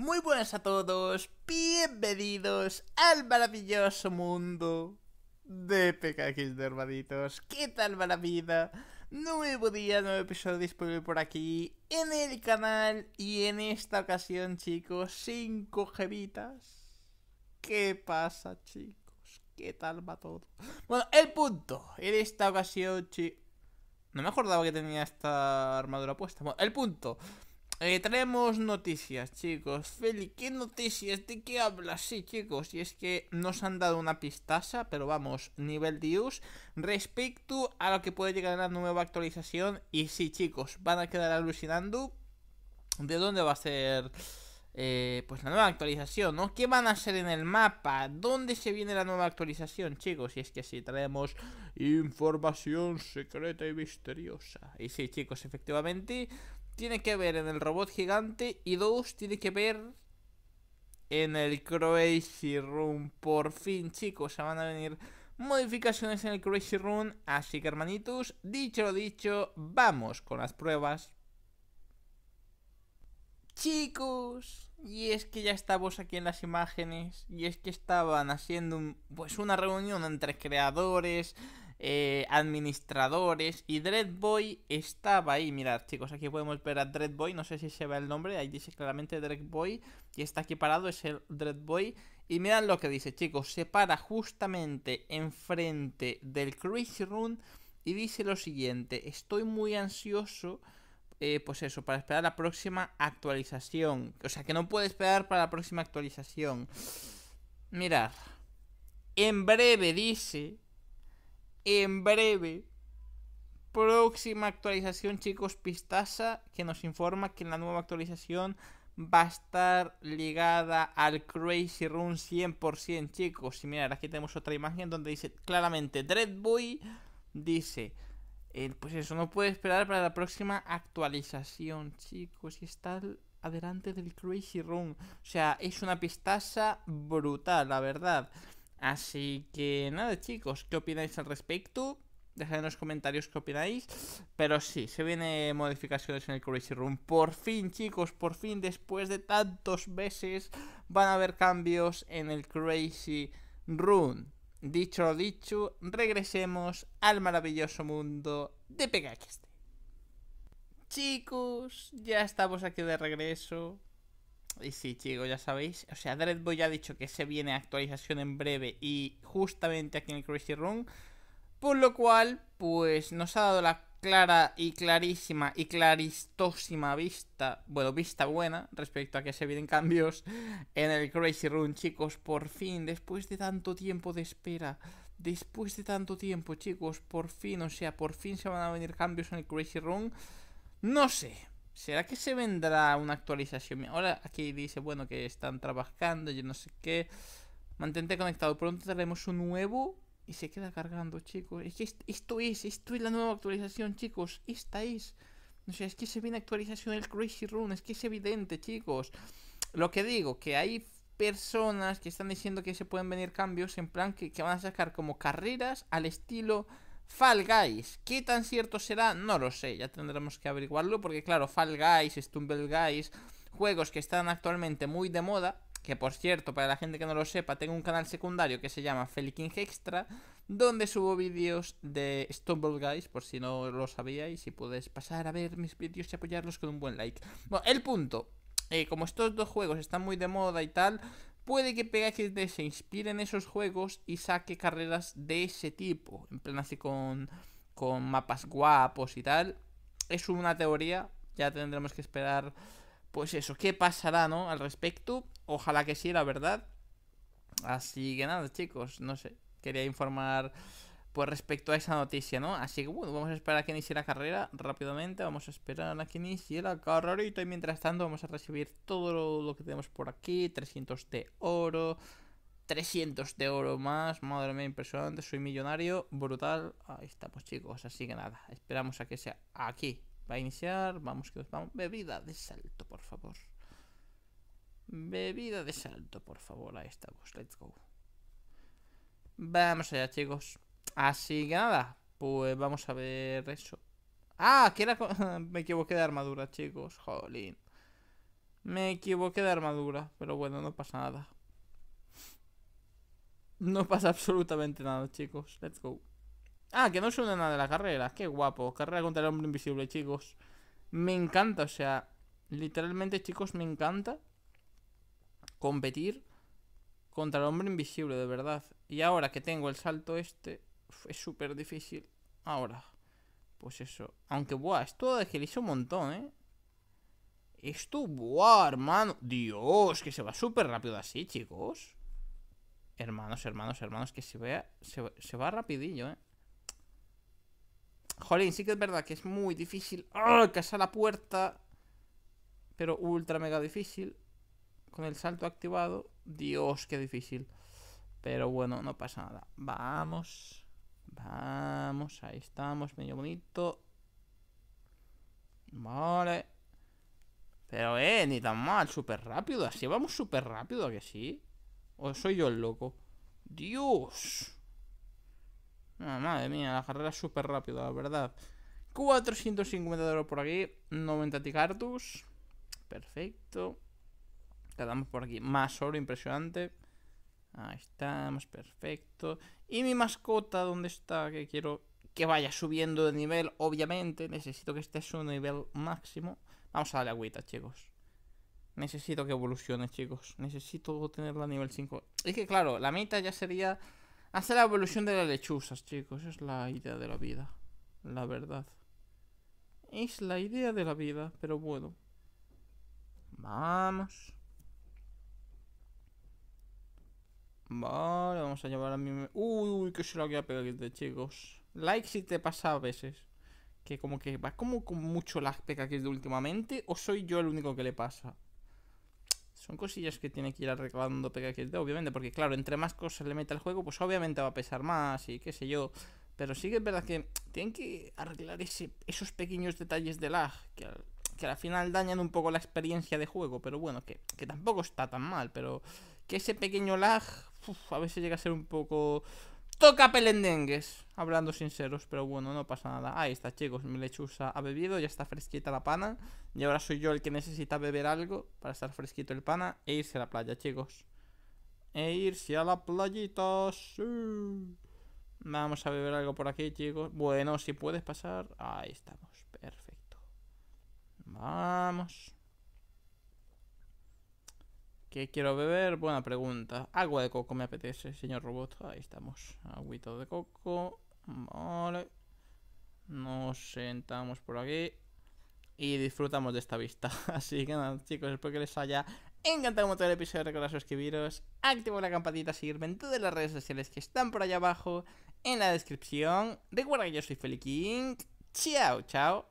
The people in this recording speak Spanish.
Muy buenas a todos, bienvenidos al maravilloso mundo de PKX de ¿Qué tal va la vida? Nuevo día, nuevo episodio disponible por aquí en el canal y en esta ocasión, chicos, 5 jevitas. ¿Qué pasa, chicos? ¿Qué tal va todo? Bueno, el punto. En esta ocasión, chicos... No me acordaba que tenía esta armadura puesta. Bueno, el punto. Eh, traemos noticias, chicos. Feli, ¿qué noticias? ¿De qué hablas? Sí, chicos. Y es que nos han dado una pistaza, pero vamos, nivel dios respecto a lo que puede llegar la nueva actualización. Y sí, chicos, van a quedar alucinando de dónde va a ser... Eh, pues la nueva actualización, ¿no? ¿Qué van a hacer en el mapa? ¿Dónde se viene la nueva actualización, chicos? Y es que sí, traemos información secreta y misteriosa. Y sí, chicos, efectivamente, tiene que ver en el robot gigante y dos tiene que ver en el Crazy Room. Por fin, chicos, se van a venir modificaciones en el Crazy Room. Así que, hermanitos, dicho lo dicho, vamos con las pruebas. Chicos, y es que ya estamos aquí en las imágenes, y es que estaban haciendo pues una reunión entre creadores, eh, administradores. Y Dreadboy estaba ahí. Mirad, chicos, aquí podemos ver a Dreadboy. No sé si se ve el nombre. Ahí dice claramente Dreadboy. Y está aquí parado, es el Dreadboy. Y mirad lo que dice, chicos. Se para justamente enfrente del Crazy Room. Y dice lo siguiente: Estoy muy ansioso. Eh, pues eso, para esperar la próxima actualización. O sea, que no puede esperar para la próxima actualización. Mirad. En breve dice en breve. Próxima actualización, chicos, Pistaza, que nos informa que la nueva actualización va a estar ligada al Crazy Room 100%, chicos. Y mirad, aquí tenemos otra imagen donde dice claramente Dreadboy dice, eh, pues eso no puede esperar para la próxima actualización, chicos. Y está adelante del Crazy Room, O sea, es una pistaza brutal, la verdad. Así que nada chicos, ¿qué opináis al respecto? Dejad en los comentarios qué opináis. Pero sí, se vienen modificaciones en el Crazy Room. Por fin, chicos, por fin, después de tantos meses, van a haber cambios en el Crazy Room. Dicho lo dicho, regresemos al maravilloso mundo de este. Chicos, ya estamos aquí de regreso. Y sí, chicos, ya sabéis. O sea, Dreadboy ya ha dicho que se viene actualización en breve y justamente aquí en el Crazy Room. Por lo cual, pues nos ha dado la clara y clarísima y claristósima vista, bueno, vista buena respecto a que se vienen cambios en el Crazy Room, chicos, por fin, después de tanto tiempo de espera, después de tanto tiempo, chicos, por fin, o sea, por fin se van a venir cambios en el Crazy Room. No sé, ¿Será que se vendrá una actualización? Ahora aquí dice, bueno, que están trabajando, yo no sé qué. Mantente conectado, pronto tendremos un nuevo y se queda cargando, chicos. Es esto es, esto es la nueva actualización, chicos. Esta es. No sé, es que se viene actualización el Crazy Run, es que es evidente, chicos. Lo que digo, que hay personas que están diciendo que se pueden venir cambios en plan que van a sacar como carreras al estilo Fall Guys, ¿qué tan cierto será? No lo sé, ya tendremos que averiguarlo porque claro, Fall Guys, Stumble Guys, juegos que están actualmente muy de moda, que por cierto, para la gente que no lo sepa, tengo un canal secundario que se llama Feliking Extra, donde subo vídeos de Stumble Guys, por si no lo sabíais, y puedes pasar a ver mis vídeos y apoyarlos con un buen like. Bueno, el punto, eh, como estos dos juegos están muy de moda y tal, puede que PHD se inspire en esos juegos y saque carreras de ese tipo, en plan así con, con mapas guapos y tal. Es una teoría, ya tendremos que esperar, pues eso, qué pasará, ¿no? Al respecto, ojalá que sí, la verdad. Así que nada, chicos, no sé, quería informar pues respecto a esa noticia, ¿no? Así que bueno, vamos a esperar a que inicie la carrera rápidamente, vamos a esperar a que inicie la carrera y mientras tanto vamos a recibir todo lo, que tenemos por aquí, 300 de oro, 300 de oro más, madre mía, impresionante, soy millonario, brutal, ahí estamos pues chicos, así que nada, esperamos a que sea aquí, va a iniciar, vamos que nos vamos, bebida de salto, por favor. Bebida de salto, por favor, ahí estamos, let's go. Vamos allá chicos. Así que nada, pues vamos a ver eso. Ah, que era... me equivoqué de armadura, chicos. Jolín. Me equivoqué de armadura, pero bueno, no pasa nada. No pasa absolutamente nada, chicos. Let's go. Ah, que no suena nada de la carrera. Qué guapo. Carrera contra el hombre invisible, chicos. Me encanta, o sea... Literalmente, chicos, me encanta competir contra el hombre invisible, de verdad. Y ahora que tengo el salto este, es súper difícil. Ahora, pues eso. Aunque, buah, esto agiliza un montón, ¿eh? Esto, buah, hermano. Dios, que se va súper rápido así, chicos. Hermanos, hermanos, hermanos, que se vea. Se, va rapidillo, eh. Jolín, sí que es verdad que es muy difícil. ah casa la puerta. Pero ultra mega difícil. Con el salto activado. Dios, qué difícil. Pero bueno, no pasa nada. Vamos. Vamos, ahí estamos, medio bonito. Vale. Pero, eh, ni tan mal, súper rápido. Así vamos súper rápido, ¿a que sí? ¿O soy yo el loco? ¡Dios! Ah, madre mía, la carrera es súper rápida, la verdad. 450 de oro por aquí. 90 ticartus. Perfecto. Quedamos por aquí. Más oro, impresionante. Ahí estamos, perfecto. Y mi mascota, ¿dónde está? Que quiero que vaya subiendo de nivel, obviamente. Necesito que esté a su nivel máximo. Vamos a darle agüita, chicos. Necesito que evolucione, chicos. Necesito tenerla a nivel 5. Es que, claro, la meta ya sería hacer la evolución de las lechuzas, chicos. Es la idea de la vida. La verdad. Es la idea de la vida, pero bueno. Vamos. Vale, vamos a llevar a mi... Uy, que se lo voy a pegar de chicos. Like si te pasa a veces. Que como que va como con mucho lag de últimamente. ¿O soy yo el único que le pasa? Son cosillas que tiene que ir arreglando de obviamente. Porque claro, entre más cosas le mete al juego, pues obviamente va a pesar más y qué sé yo. Pero sí que es verdad que tienen que arreglar ese, esos pequeños detalles de lag. Que al, final dañan un poco la experiencia de juego. Pero bueno, que, que tampoco está tan mal. Pero que ese pequeño lag uf, a veces llega a ser un poco... Toca pelendengues, hablando sinceros, pero bueno, no pasa nada. Ahí está, chicos, mi lechuza ha bebido, ya está fresquita la pana. Y ahora soy yo el que necesita beber algo para estar fresquito el pana e irse a la playa, chicos. E irse a la playita, sí. Vamos a beber algo por aquí, chicos. Bueno, si puedes pasar. Ahí estamos, perfecto. Vamos. ¿Qué quiero beber? Buena pregunta. Agua de coco me apetece, señor robot. Ahí estamos. Agüito de coco. Vale. Nos sentamos por aquí. Y disfrutamos de esta vista. Así que nada, chicos, espero que les haya encantado todo el episodio. Recordad suscribiros, activar la campanita, seguirme en todas las redes sociales que están por allá abajo en la descripción. Recuerda que yo soy Feliking. Chao, chao.